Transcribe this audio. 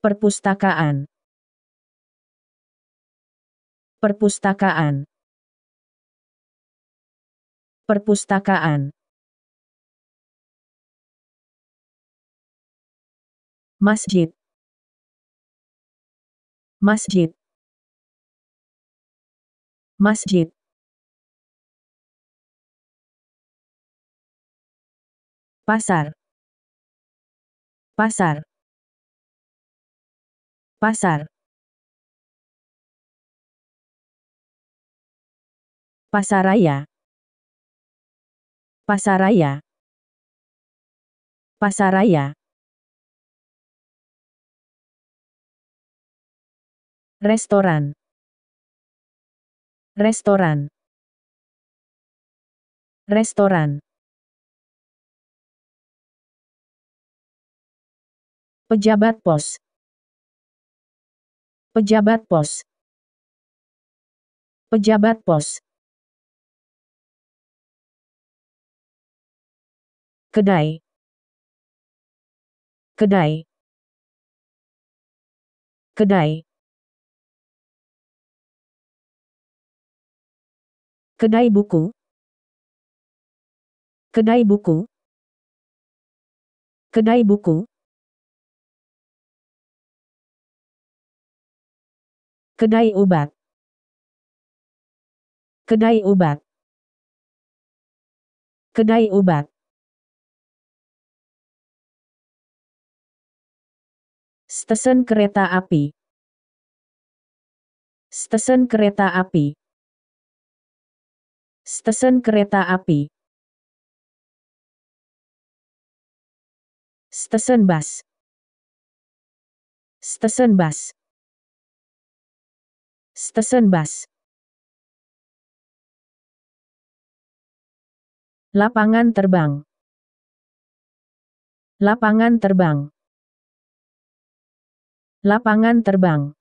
Perpustakaan. Perpustakaan. Perpustakaan. Masjid. Masjid. Masjid. Pasar. Pasar. Pasar. Pasaraya. Pasaraya. Pasaraya. Restoran. Restoran. Restoran. Pejabat pos. Pejabat pos. Pejabat pos. Kedai. Kedai. Kedai. Kedai buku. Kedai buku. Kedai buku. Kedai obat. Kedai obat. Kedai obat. Stesen kereta api. Stesen kereta api. Stesen kereta api. Stesen bus. Stesen bus. Stesen Bas. Lapangan terbang. Lapangan terbang. Lapangan terbang.